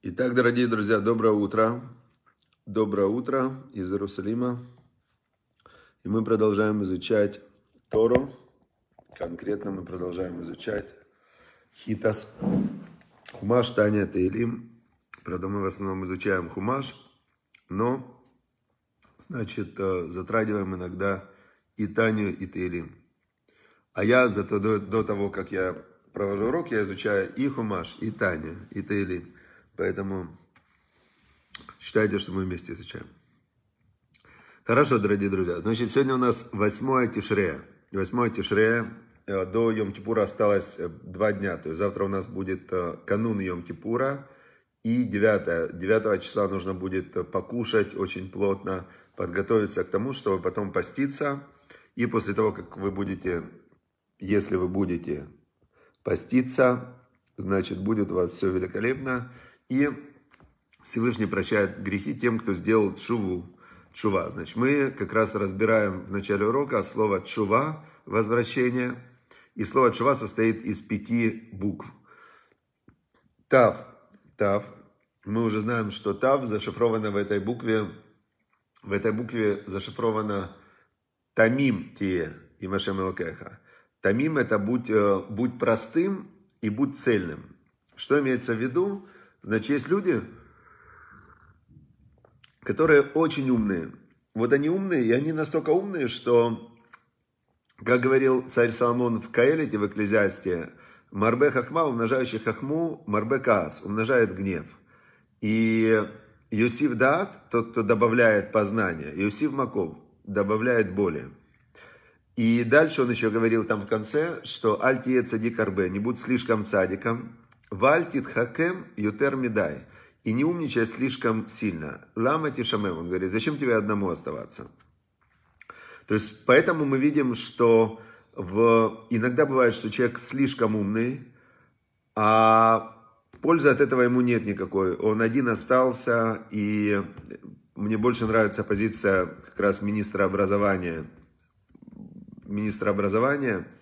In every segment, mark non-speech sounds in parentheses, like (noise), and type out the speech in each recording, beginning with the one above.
Итак, дорогие друзья, доброе утро. Доброе утро из Иерусалима. И мы продолжаем изучать Тору. Конкретно мы продолжаем изучать Хитас. Хумаш, Таня, Таилим. Правда, мы в основном изучаем Хумаш, но, значит, э, затрагиваем иногда и Таню, и Таилим. А я зато до, до того, как я провожу урок, я изучаю и Хумаш, и Таня, и Таилим. Поэтому считайте, что мы вместе изучаем. Хорошо, дорогие друзья. Значит, сегодня у нас 8 тишре. 8 тишре э, До Йом-Кипура осталось э, два дня. То есть завтра у нас будет э, канун Йом-Кипура. И 9, 9 числа нужно будет покушать очень плотно, подготовиться к тому, чтобы потом поститься. И после того, как вы будете, если вы будете поститься, значит, будет у вас все великолепно. И Всевышний прощает грехи тем, кто сделал чуву. Чува. Значит, мы как раз разбираем в начале урока слово чува, возвращение. И слово чува состоит из пяти букв. Тав. Тав. Мы уже знаем, что тав зашифровано в этой букве. В этой букве зашифровано тамим те и машем Тамим это будь, э, будь простым и будь цельным. Что имеется в виду? Значит, есть люди, которые очень умные. Вот они умные, и они настолько умные, что, как говорил царь Соломон в Каэлите, в Экклезиасте, Марбе Хахма, умножающий Хахму, Марбе Каас, умножает гнев. И Юсиф Даат, тот, кто добавляет познание, Юсиф Маков добавляет боли. И дальше он еще говорил там в конце, что «Аль тие цадик арбе», «Не будь слишком цадиком», Вальтит хакем ютер медай. И не умничай слишком сильно. Лама тишамем. Он говорит, зачем тебе одному оставаться? То есть, поэтому мы видим, что в... иногда бывает, что человек слишком умный, а пользы от этого ему нет никакой. Он один остался, и мне больше нравится позиция как раз министра образования. Министра образования –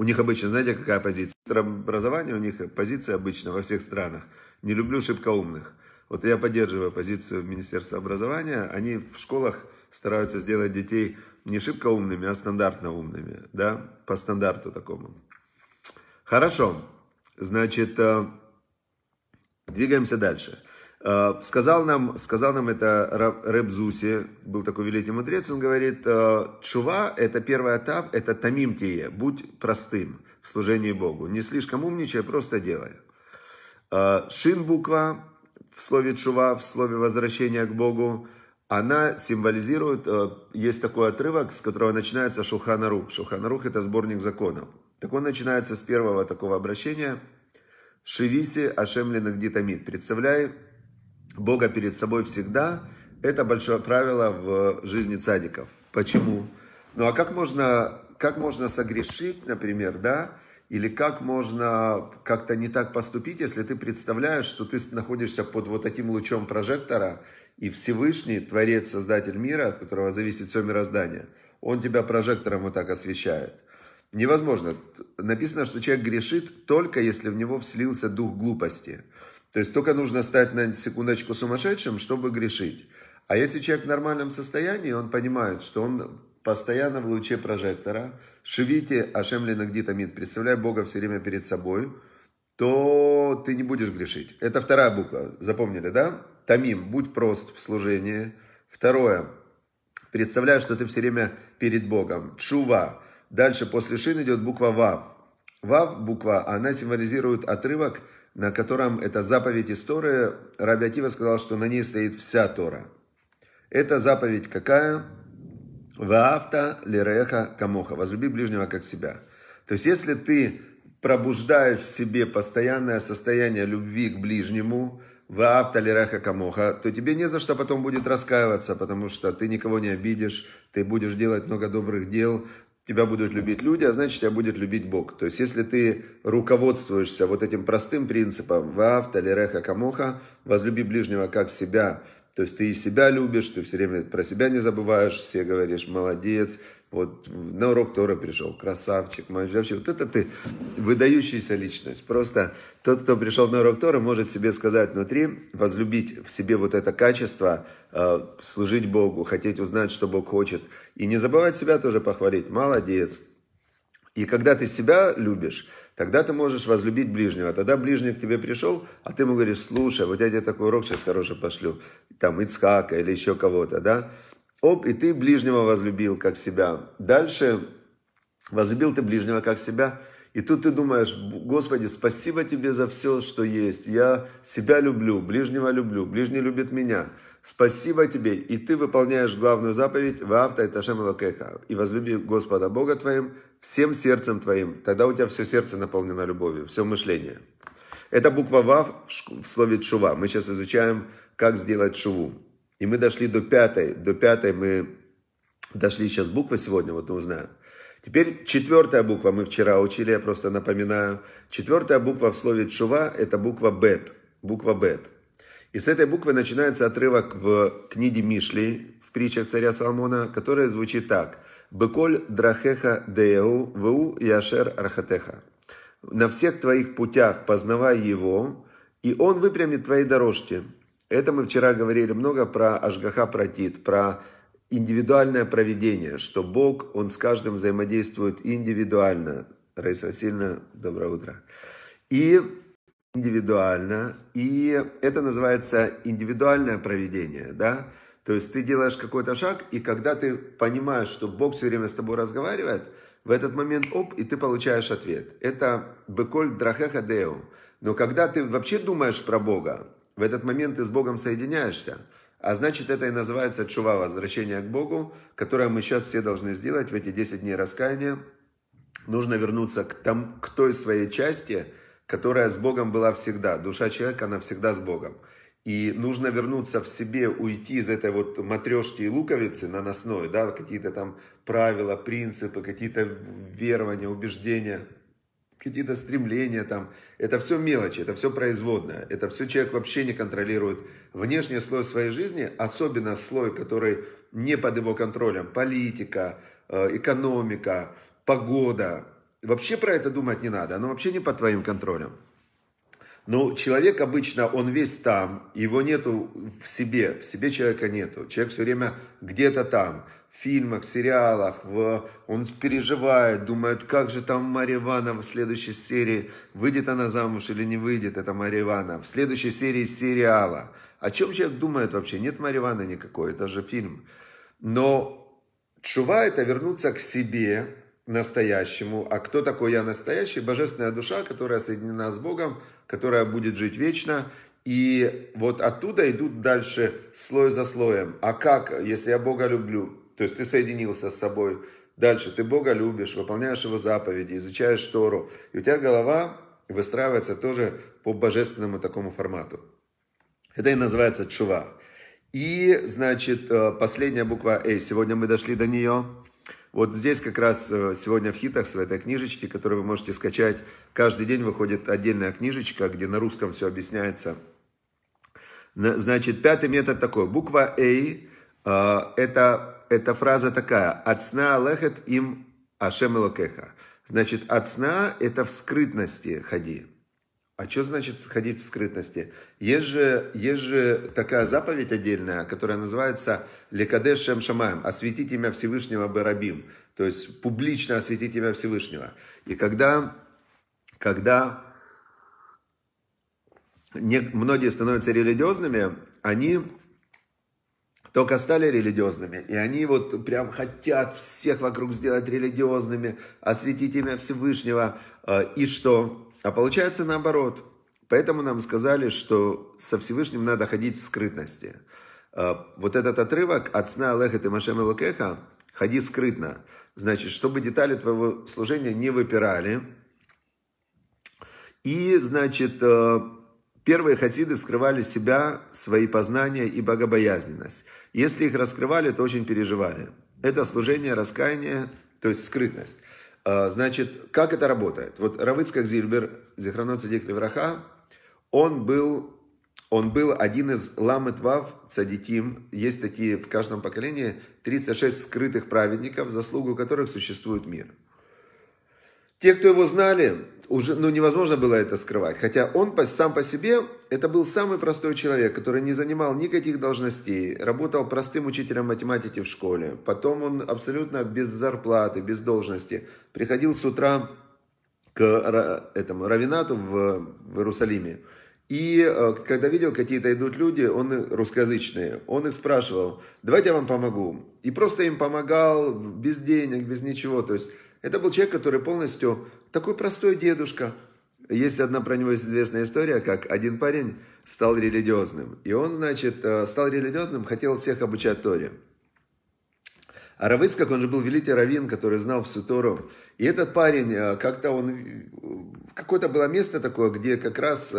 у них обычно, знаете, какая позиция? Образование у них позиция обычно во всех странах. Не люблю шибкоумных. Вот я поддерживаю позицию Министерства образования. Они в школах стараются сделать детей не шибко умными, а стандартно умными. Да? По стандарту такому. Хорошо. Значит, э, двигаемся дальше. Э, сказал нам, сказал нам это Рэб Зуси, был такой великий мудрец, он говорит, «Э, чува – это первая тав, это тамим тие, будь простым в служении Богу, не слишком умничай, просто делай. Э, шин буква в слове чува, в слове возвращения к Богу, она символизирует, есть такой отрывок, с которого начинается Шулханарух. Шулханарух – это сборник законов. Так он начинается с первого такого обращения – Шивиси Ашемлина Гдитамид. Представляй Бога перед собой всегда, это большое правило в жизни цадиков. Почему? Ну а как можно, как можно согрешить, например, да, или как можно как-то не так поступить, если ты представляешь, что ты находишься под вот таким лучом прожектора, и Всевышний, Творец, Создатель мира, от которого зависит все мироздание, он тебя прожектором вот так освещает. Невозможно. Написано, что человек грешит только если в него вслился дух глупости – то есть только нужно стать на секундочку сумасшедшим, чтобы грешить. А если человек в нормальном состоянии, он понимает, что он постоянно в луче прожектора, шевите Ашем Ленагдитамид, представляй Бога все время перед собой, то ты не будешь грешить. Это вторая буква, запомнили, да? Тамим, будь прост в служении. Второе, представляй, что ты все время перед Богом. Чува. Дальше после шин идет буква Вав. Вав, буква, а. она символизирует отрывок – на котором это заповедь истории Торы, Раби Акива сказал, что на ней стоит вся Тора. Это заповедь какая? Ваавта лиреха камоха. Возлюби ближнего как себя. То есть, если ты пробуждаешь в себе постоянное состояние любви к ближнему, Ваавта лиреха камоха, то тебе не за что потом будет раскаиваться, потому что ты никого не обидишь, ты будешь делать много добрых дел, тебя будут любить люди, а значит, тебя будет любить Бог. То есть, если ты руководствуешься вот этим простым принципом «Ваав талереха камоха» – «Возлюби ближнего как себя», то есть ты и себя любишь, ты все время про себя не забываешь, все говоришь, молодец, вот на урок Тора пришел, красавчик, вообще, вот это ты выдающаяся личность. Просто тот, кто пришел на урок Тора, может себе сказать внутри, возлюбить в себе вот это качество, э, служить Богу, хотеть узнать, что Бог хочет. И не забывать себя тоже похвалить, молодец, и когда ты себя любишь, тогда ты можешь возлюбить ближнего. Тогда ближний к тебе пришел, а ты ему говоришь, слушай, вот я тебе такой урок сейчас хороший пошлю, там, Ицхака или еще кого-то, да? Оп, и ты ближнего возлюбил, как себя. Дальше возлюбил ты ближнего, как себя. И тут ты думаешь, Господи, спасибо тебе за все, что есть. Я себя люблю, ближнего люблю, ближний любит меня. Спасибо тебе, и ты выполняешь главную заповедь «Ваавта и Ташем Лакеха» и возлюби Господа Бога твоим всем сердцем твоим. Тогда у тебя все сердце наполнено любовью, все мышление. Это буква «Вав» в слове «чува». Мы сейчас изучаем, как сделать «чуву». И мы дошли до пятой. До пятой мы дошли сейчас буквы сегодня, вот мы узнаем. Теперь четвертая буква, мы вчера учили, я просто напоминаю. Четвертая буква в слове «чува» – это буква «бет». Буква «бет». И с этой буквы начинается отрывок в книге Мишли, в притчах царя Соломона, которая звучит так. «Беколь драхеха деяу ву яшер архатеха». «На всех твоих путях познавай его, и он выпрямит твои дорожки». Это мы вчера говорили много про Ашгаха Пратит, про индивидуальное проведение, что Бог, Он с каждым взаимодействует индивидуально. Раиса Васильевна, доброе утро. И индивидуально, и это называется индивидуальное проведение, да, то есть ты делаешь какой-то шаг, и когда ты понимаешь, что Бог все время с тобой разговаривает, в этот момент оп, и ты получаешь ответ. Это беколь драхеха деу. Но когда ты вообще думаешь про Бога, в этот момент ты с Богом соединяешься. А значит, это и называется чува, возвращение к Богу, которое мы сейчас все должны сделать в эти 10 дней раскаяния. Нужно вернуться к, там, к той своей части – которая с Богом была всегда. Душа человека, она всегда с Богом. И нужно вернуться в себе, уйти из этой вот матрешки и луковицы наносной, да, какие-то там правила, принципы, какие-то верования, убеждения, какие-то стремления там. Это все мелочи, это все производное, это все человек вообще не контролирует. Внешний слой своей жизни, особенно слой, который не под его контролем, политика, э, экономика, погода, вообще про это думать не надо, оно вообще не под твоим контролем. Но ну, человек обычно, он весь там, его нету в себе, в себе человека нету. Человек все время где-то там, в фильмах, в сериалах, в... он переживает, думает, как же там Марья Ивановна в следующей серии, выйдет она замуж или не выйдет, это Марья Ивановна, в следующей серии сериала. О чем человек думает вообще? Нет Марьи Ивановны никакой, это же фильм. Но чува это вернуться к себе, настоящему. А кто такой я настоящий? Божественная душа, которая соединена с Богом, которая будет жить вечно. И вот оттуда идут дальше слой за слоем. А как, если я Бога люблю? То есть ты соединился с собой. Дальше ты Бога любишь, выполняешь Его заповеди, изучаешь Тору. И у тебя голова выстраивается тоже по божественному такому формату. Это и называется чува. И, значит, э, последняя буква «Эй». Сегодня мы дошли до нее. Вот здесь как раз э, сегодня в хитах в этой книжечке, которую вы можете скачать, каждый день выходит отдельная книжечка, где на русском все объясняется. Значит, пятый метод такой. Буква эй э, это, это фраза такая. «От сна лехет им Ашем Элокеха». Значит, от сна – это в скрытности ходи. А что значит сходить в скрытности? Есть же, есть же такая заповедь отдельная, которая называется «Лекадеш Шем Шамаем» – «Осветить имя Всевышнего Барабим», то есть публично осветить имя Всевышнего. И когда, когда не, многие становятся религиозными, они только стали религиозными, и они вот прям хотят всех вокруг сделать религиозными, осветить имя Всевышнего, э, и что? А получается наоборот. Поэтому нам сказали, что со Всевышним надо ходить в скрытности. А, вот этот отрывок «От сна Алеха ты Машем Элокеха» «Ходи скрытно». Значит, чтобы детали твоего служения не выпирали. И, значит, э, Первые хасиды скрывали себя, свои познания и богобоязненность. Если их раскрывали, то очень переживали. Это служение, раскаяние, то есть скрытность. А, значит, как это работает? Вот Равыцкак Зильбер, Зихранот Цадик Левраха, он был, он был один из ламет вав цадитим. Есть такие в каждом поколении 36 скрытых праведников, заслугу которых существует мир. Те, кто его знали, уже ну, невозможно было это скрывать. Хотя он сам по себе, это был самый простой человек, который не занимал никаких должностей, работал простым учителем математики в школе. Потом он абсолютно без зарплаты, без должности. Приходил с утра к этому Равинату в, в Иерусалиме. И э, когда видел, какие-то идут люди, он русскоязычные, он их спрашивал, давайте я вам помогу. И просто им помогал без денег, без ничего. То есть это был человек, который полностью такой простой дедушка. Есть одна про него известная история, как один парень стал религиозным. И он, значит, э, стал религиозным, хотел всех обучать Торе. А как он же был великий раввин, который знал всю Тору. И этот парень, э, как-то он... Э, какое-то было место такое, где как раз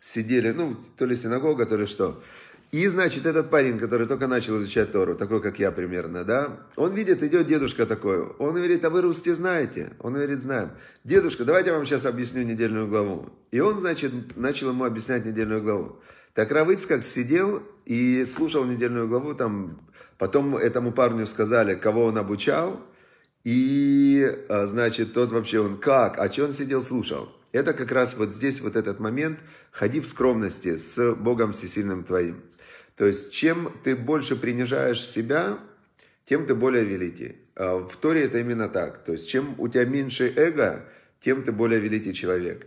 сидели, ну, то ли синагога, то ли что. И, значит, этот парень, который только начал изучать Тору, такой, как я примерно, да, он видит, идет дедушка такой, он говорит, а вы русские знаете? Он говорит, знаем. Дедушка, давайте я вам сейчас объясню недельную главу. И он, значит, начал ему объяснять недельную главу. Так Равыцкак сидел и слушал недельную главу, там, потом этому парню сказали, кого он обучал, и, а, значит, тот вообще, он как, а че он сидел, слушал. Это как раз вот здесь вот этот момент, ходи в скромности с Богом Всесильным твоим. То есть, чем ты больше принижаешь себя, тем ты более великий. А в Торе это именно так. То есть, чем у тебя меньше эго, тем ты более великий человек.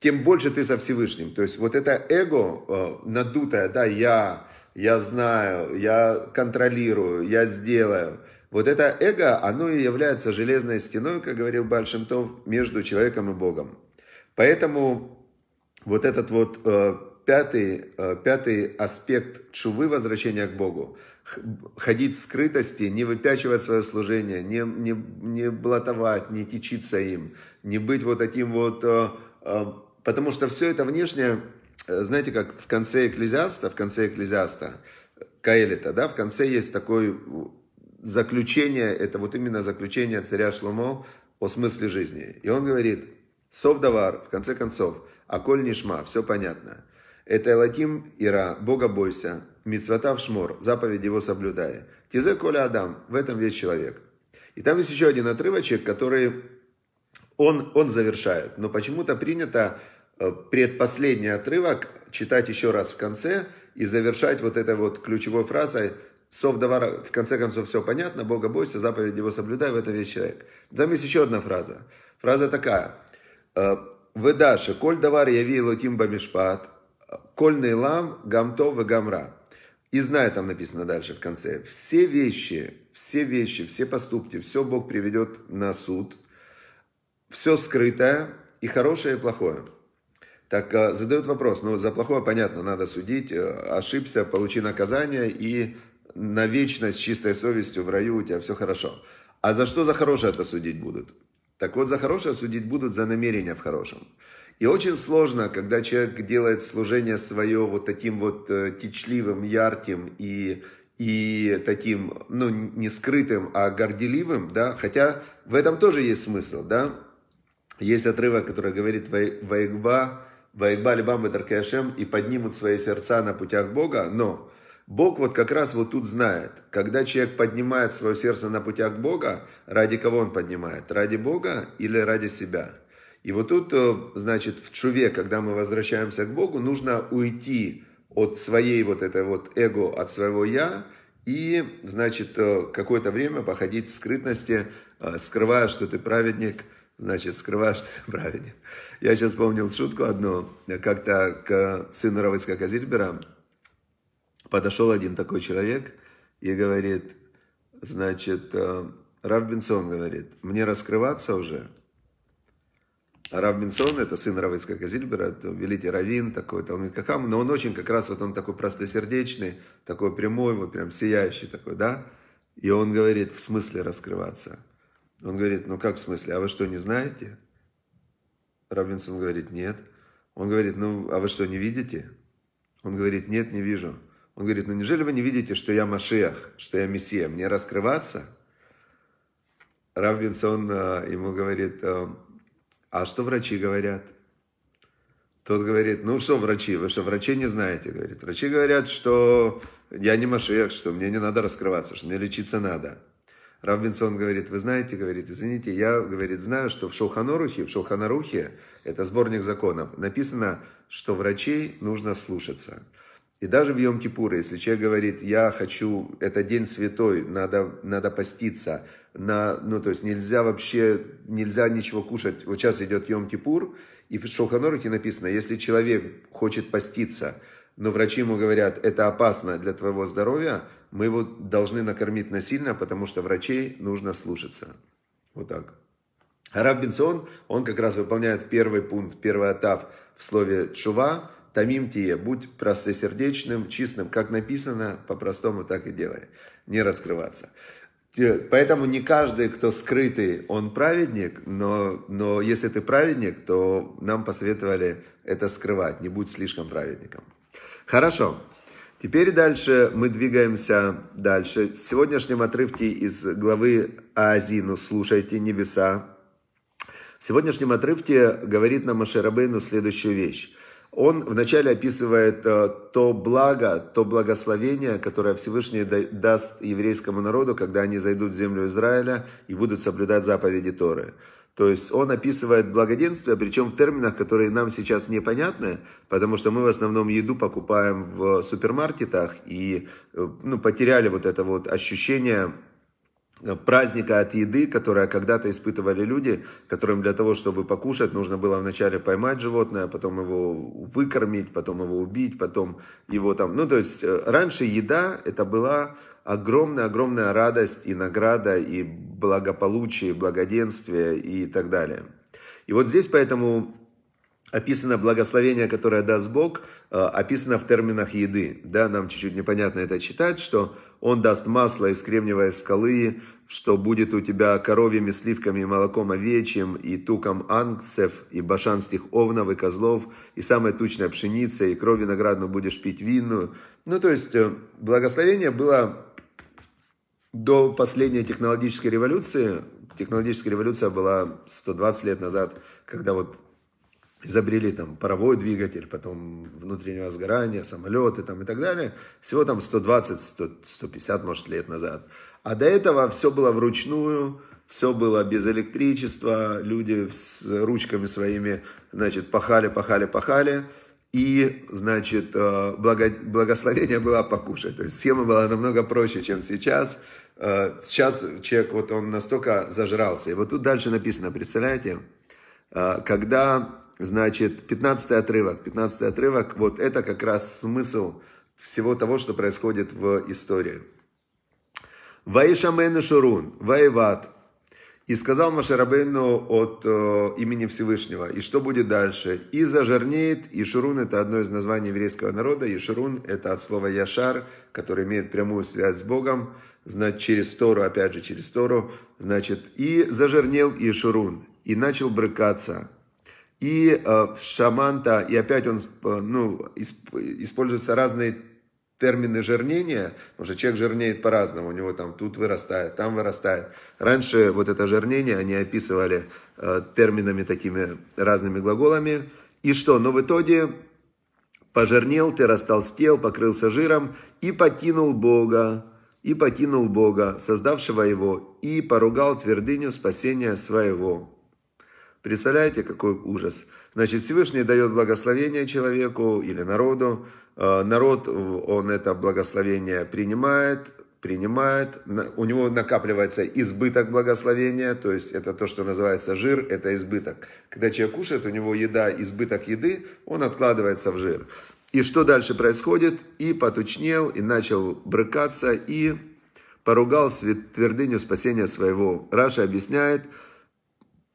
Тем больше ты со Всевышним. То есть, вот это эго э, надутое, да, я, я знаю, я контролирую, я сделаю. Вот это эго, оно и является железной стеной, как говорил Бальшемтов, между человеком и Богом. Поэтому вот этот вот э, Пятый, э, пятый аспект чувы возвращения к Богу. Ходить в скрытости, не выпячивать свое служение, не, не, не блатовать, не течиться им, не быть вот таким вот... Э, э, потому что все это внешнее, знаете, как в конце Экклезиаста, в конце Экклезиаста, Каэлита, да, в конце есть такое заключение, это вот именно заключение царя Шломо о смысле жизни. И он говорит, совдовар в конце концов, аколь нишма, все понятно – это Элатим Ира, Бога бойся, Мицвата в шмор, заповедь его соблюдая. Тизе коля Адам, в этом весь человек. И там есть еще один отрывочек, который он, он завершает. Но почему-то принято э, предпоследний отрывок читать еще раз в конце и завершать вот этой вот ключевой фразой «Сов в конце концов, все понятно, Бога бойся, заповедь его соблюдай, в этом весь человек». Там есть еще одна фраза. Фраза такая. «Э, «Ведаше, коль давар яви лотим бамишпат, Кольный лам, Гамто и гамра. И знаю, там написано дальше в конце. Все вещи, все вещи, все поступки, все Бог приведет на суд. Все скрытое, и хорошее, и плохое. Так э, задают вопрос, ну за плохое понятно, надо судить, э, ошибся, получи наказание и на вечность с чистой совестью в раю у тебя все хорошо. А за что за хорошее это судить будут? Так вот, за хорошее судить будут за намерение в хорошем. И очень сложно, когда человек делает служение свое вот таким вот э, течливым, ярким и, и таким, ну, не скрытым, а горделивым, да, хотя в этом тоже есть смысл, да. Есть отрывок, который говорит «Ваигба, Ваигба либам и поднимут свои сердца на путях Бога», но Бог вот как раз вот тут знает, когда человек поднимает свое сердце на путях Бога, ради кого он поднимает? Ради Бога или ради себя? И вот тут, э, значит, в чуве, когда мы возвращаемся к Богу, нужно уйти от своей вот этой вот эго, от своего «я», и, значит, э, какое-то время походить в скрытности, э, скрывая, что ты праведник, значит, скрывая, что ты праведник. Я сейчас вспомнил шутку одну, как-то к сыну Равыцка Казильбера, подошел один такой человек и говорит, значит, э, Рав Бенсон говорит, мне раскрываться уже? А Рав Бенсон, это сын Рава Искака Зильбера, это великий раввин такой, там, какам, но он очень как раз, вот он такой простосердечный, такой прямой, вот прям сияющий такой, да? И он говорит, в смысле раскрываться? Он говорит, ну как в смысле, а вы что, не знаете? Робинсон говорит, нет. Он говорит, ну а вы что, не видите? Он говорит, нет, не вижу. Он говорит, ну неужели вы не видите, что я Машех, что я Мессия? Мне раскрываться? Равбинсон э, ему говорит, э, а что врачи говорят? Тот говорит, ну что врачи, вы что, врачи не знаете? Говорит, врачи говорят, что я не Машех, что мне не надо раскрываться, что мне лечиться надо. Равбинсон говорит, вы знаете, говорит, извините, я, говорит, знаю, что в Шелханорухе, в Шелханарухе, это сборник законов, написано, что врачей нужно слушаться. И даже в Йом-Кипур, если человек говорит, я хочу, это день святой, надо, надо поститься, на, ну, то есть нельзя вообще, нельзя ничего кушать. Вот сейчас идет Йом-Кипур, и в Шелханорухе написано, если человек хочет поститься, но врачи ему говорят, это опасно для твоего здоровья, мы его должны накормить насильно, потому что врачей нужно слушаться. Вот так. А Бенсон, он как раз выполняет первый пункт, первый этап в слове «чува», Тамим Тия, будь простосердечным, чистым, как написано, по-простому так и делай, не раскрываться. Поэтому не каждый, кто скрытый, он праведник, но, но если ты праведник, то нам посоветовали это скрывать, не будь слишком праведником. Хорошо. Теперь дальше мы двигаемся дальше. В сегодняшнем отрывке из главы Азину. «Слушайте небеса». В сегодняшнем отрывке говорит нам Ашерабейну следующую вещь он вначале описывает э, то благо, то благословение, которое Всевышний даст еврейскому народу, когда они зайдут в землю Израиля и будут соблюдать заповеди Торы. То есть он описывает благоденствие, причем в терминах, которые нам сейчас непонятны, потому что мы в основном еду покупаем в супермаркетах и э, ну, потеряли вот это вот ощущение Э, праздника от еды, которое когда-то испытывали люди, которым для того, чтобы покушать, нужно было вначале поймать животное, а потом его выкормить, потом его убить, потом его там... Ну, то есть э, раньше еда это была огромная-огромная радость и награда, и благополучие, и благоденствие и так далее. И вот здесь поэтому описано благословение, которое даст Бог, э, описано в терминах еды. Да, нам чуть-чуть непонятно это читать, что Он даст масло из кремниевой скалы, что будет у тебя коровьими сливками и молоком овечьим, и туком ангцев, и башанских овнов, и козлов, и самой тучной пшеницы, и кровь виноградную будешь пить винную. Ну, то есть, э, благословение было до последней технологической революции. Технологическая революция была 120 лет назад, когда вот изобрели там паровой двигатель, потом внутреннего сгорания, самолеты там и так далее. Всего там 120, 100, 150, может, лет назад. А до этого все было вручную, все было без электричества, люди с ручками своими, значит, пахали, пахали, пахали. И, значит, э, благо, благословение было покушать. То есть схема была намного проще, чем сейчас. Э, сейчас человек, вот он настолько зажрался. И вот тут дальше написано, представляете, э, когда Значит, 15 отрывок. 15 отрывок, вот это как раз смысл всего того, что происходит в истории. Ваишамен Шурун, Ваеват. И сказал Машарабейну от э, имени Всевышнего. И что будет дальше? И зажирнеет, и Шурун это одно из названий еврейского народа. И Шурун это от слова Яшар, который имеет прямую связь с Богом. Значит, через Тору, опять же через Тору. Значит, и зажирнел и Шурун. И начал брыкаться и э, в шаманта, и опять он, ну, используются разные термины жирнения, потому что человек жирнеет по-разному, у него там тут вырастает, там вырастает. Раньше вот это жирнение они описывали э, терминами такими разными глаголами. И что? Но в итоге пожирнел ты, растолстел, покрылся жиром и покинул Бога, и покинул Бога, создавшего его, и поругал твердыню спасения своего. Представляете, какой ужас? Значит, Всевышний дает благословение человеку или народу. Э, народ, э, он это благословение принимает, принимает, у него накапливается избыток благословения, то есть это то, что называется жир, это избыток. Когда человек кушает, у него еда, избыток еды, он откладывается в жир. И что дальше происходит? И потучнел, и начал брыкаться, и поругал твердыню спасения своего. Раша объясняет –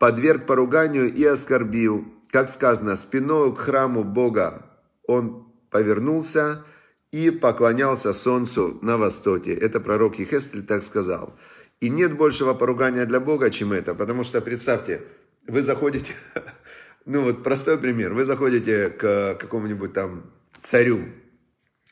подверг поруганию и оскорбил, как сказано, спиною к храму Бога. Он повернулся и поклонялся солнцу на востоке. Это пророк Ехестель так сказал. И нет большего поругания для Бога, чем это. Потому что, представьте, вы заходите, (laughs) ну вот простой пример, вы заходите к какому-нибудь там царю.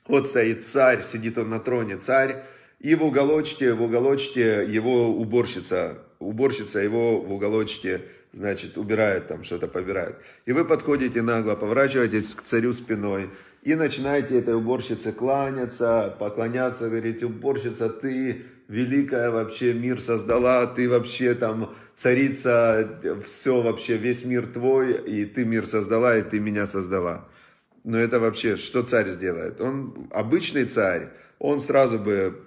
Вот стоит царь, сидит он на троне, царь, и в уголочке, в уголочке его уборщица уборщица его в уголочке, значит, убирает там, что-то побирает. И вы подходите нагло, поворачиваетесь к царю спиной и начинаете этой уборщице кланяться, поклоняться, говорите, уборщица, ты великая вообще мир создала, ты вообще там царица, все вообще, весь мир твой, и ты мир создала, и ты меня создала. Но это вообще, что царь сделает? Он обычный царь, он сразу бы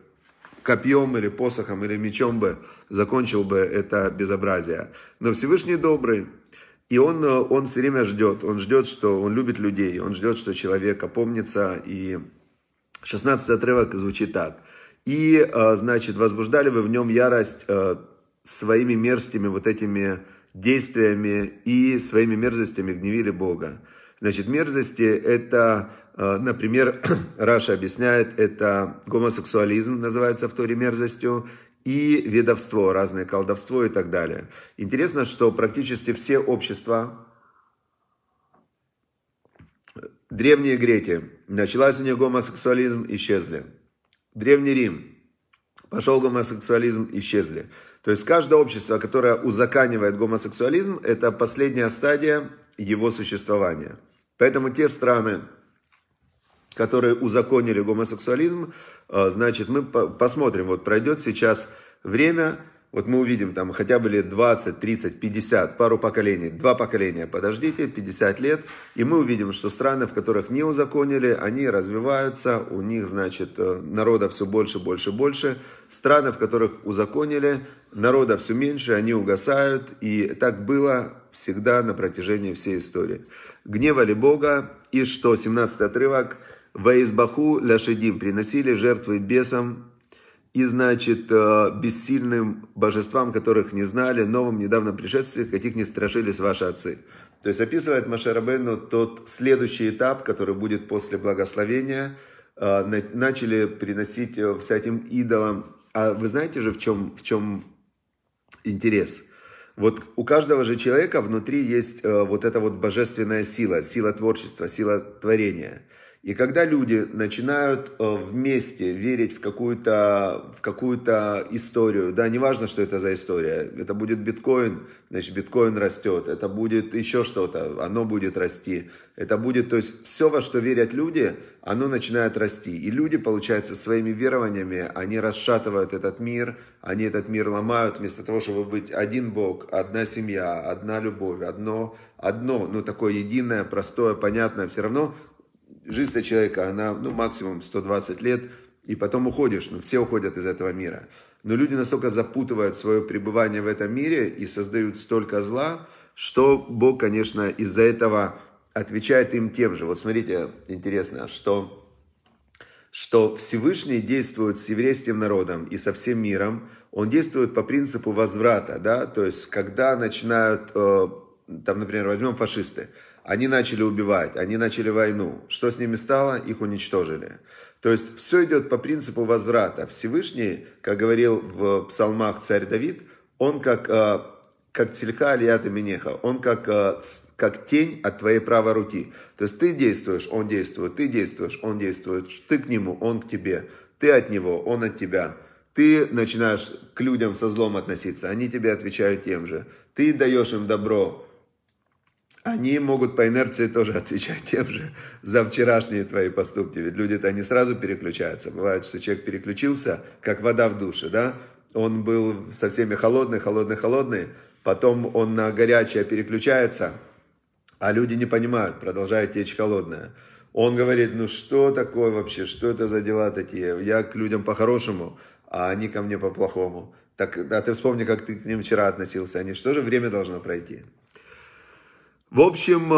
копьем или посохом или мечом бы закончил бы это безобразие. Но Всевышний добрый, и он, э, он все время ждет, он ждет, что он любит людей, он ждет, что человек опомнится. И 16 отрывок звучит так. И, э, значит, возбуждали вы в нем ярость э, своими мерзкими вот этими действиями и своими мерзостями гневили Бога. Значит, мерзости – это Э, например, (clears throat) Раша объясняет, это гомосексуализм называется в Торе мерзостью, и ведовство, разное колдовство и так далее. Интересно, что практически все общества, э, древние греки, началась у них гомосексуализм, исчезли. Древний Рим, пошел гомосексуализм, исчезли. То есть каждое общество, которое узаканивает гомосексуализм, это последняя стадия его существования. Поэтому те страны, которые узаконили гомосексуализм, э, значит, мы посмотрим, вот пройдет сейчас время, вот мы увидим там хотя бы лет 20, 30, 50, пару поколений, два поколения, подождите, 50 лет, и мы увидим, что страны, в которых не узаконили, они развиваются, у них, значит, э, народа все больше, больше, больше. Страны, в которых узаконили, народа все меньше, они угасают, и так было всегда на протяжении всей истории. Гневали Бога, и что, 17 отрывок – Ваизбаху ляшедим приносили жертвы бесам и, значит, э, бессильным божествам, которых не знали, новым недавно пришедших, каких не страшились ваши отцы. То есть описывает Машарабену тот следующий этап, который будет после благословения. Э, начали приносить э, всяким идолам. А вы знаете же, в чем, в чем интерес? Вот у каждого же человека внутри есть вот эта вот божественная сила, сила творчества, сила творения – и когда люди начинают э, вместе верить в какую-то в какую-то историю, да, неважно, что это за история, это будет биткоин, значит, биткоин растет, это будет еще что-то, оно будет расти, это будет, то есть все, во что верят люди, оно начинает расти. И люди, получается, своими верованиями, они расшатывают этот мир, они этот мир ломают, вместо того, чтобы быть один Бог, одна семья, одна любовь, одно, одно, ну, такое единое, простое, понятное, все равно жизнь человека, она ну, максимум 120 лет, и потом уходишь, ну все уходят из этого мира. Но люди настолько запутывают свое пребывание в этом мире и создают столько зла, что Бог, конечно, из-за этого отвечает им тем же. Вот смотрите, интересно, что что Всевышний действует с еврейским народом и со всем миром, он действует по принципу возврата, да, то есть когда начинают, э, там, например, возьмем фашисты, они начали убивать, они начали войну. Что с ними стало? Их уничтожили. То есть все идет по принципу возврата. Всевышний, как говорил в псалмах царь Давид, он как, э, как тельха алията минеха, он как, э, как тень от твоей правой руки. То есть ты действуешь, он действует, ты действуешь, он действует, ты к нему, он к тебе, ты от него, он от тебя. Ты начинаешь к людям со злом относиться, они тебе отвечают тем же. Ты даешь им добро, они могут по инерции тоже отвечать тем же за вчерашние твои поступки. Ведь люди-то они сразу переключаются. Бывает, что человек переключился, как вода в душе, да? Он был со всеми холодный, холодный, холодный. Потом он на горячее переключается, а люди не понимают, продолжает течь холодная. Он говорит, ну что такое вообще, что это за дела такие? Я к людям по-хорошему, а они ко мне по-плохому. Так, а ты вспомни, как ты к ним вчера относился. Они же тоже время должно пройти. В общем,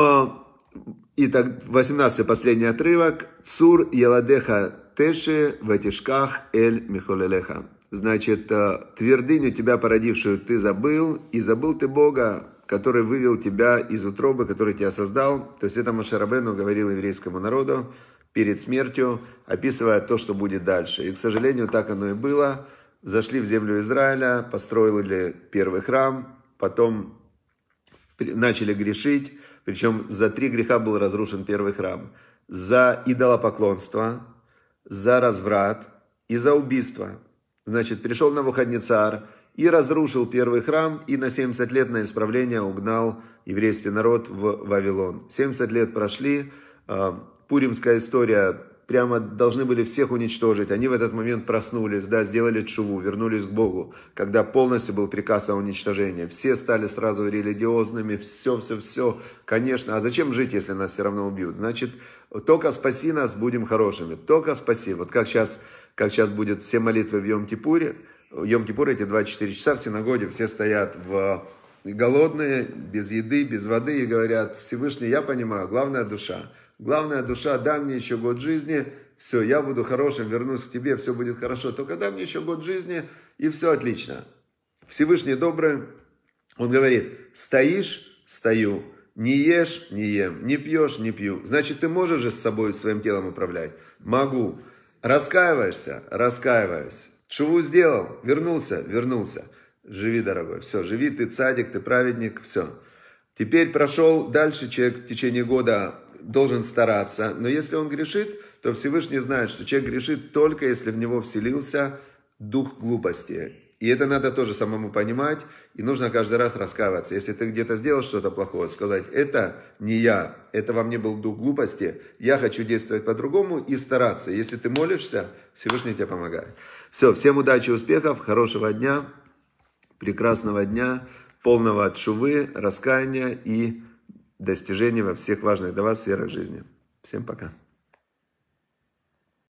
и так 18 последний отрывок. Цур Еладеха Теши этишках Эль Михолелеха. Значит, э, твердыню тебя породившую ты забыл, и забыл ты Бога, который вывел тебя из утробы, который тебя создал. То есть это Машарабену говорил еврейскому народу перед смертью, описывая то, что будет дальше. И, к сожалению, так оно и было. Зашли в землю Израиля, построили первый храм, потом начали грешить, причем за три греха был разрушен первый храм. За идолопоклонство, за разврат и за убийство. Значит, пришел на Навуходнецар и разрушил первый храм, и на 70 лет на исправление угнал еврейский народ в Вавилон. 70 лет прошли, а, пуримская история прямо должны были всех уничтожить. Они в этот момент проснулись, да, сделали чуву, вернулись к Богу, когда полностью был приказ о уничтожении. Все стали сразу религиозными, все-все-все. Конечно, а зачем жить, если нас все равно убьют? Значит, только спаси нас, будем хорошими. Только спаси. Вот как сейчас, как сейчас будет все молитвы в Йом-Кипуре. Йом-Кипур эти 24 часа в синагоге все стоят в голодные, без еды, без воды и говорят, Всевышний, я понимаю, главная душа. Главное, душа, дай мне еще год жизни, все, я буду хорошим, вернусь к тебе, все будет хорошо. Только дай мне еще год жизни, и все отлично. Всевышний добрый, он говорит, стоишь, стою, не ешь, не ем, не пьешь, не пью. Значит, ты можешь же с собой, своим телом управлять? Могу. Раскаиваешься? Раскаиваюсь. Чего сделал, вернулся, вернулся. Живи, дорогой, все, живи, ты цадик, ты праведник, все. Теперь прошел дальше человек в течение года должен стараться, но если он грешит, то Всевышний знает, что человек грешит только если в него вселился дух глупости. И это надо тоже самому понимать, и нужно каждый раз раскаиваться. Если ты где-то сделал что-то плохое, сказать, это не я, это во мне был дух глупости, я хочу действовать по-другому и стараться. Если ты молишься, Всевышний тебе помогает. Все, всем удачи, успехов, хорошего дня, прекрасного дня, полного отшувы, раскаяния и достижений во всех важных для вас сферах жизни. Всем пока.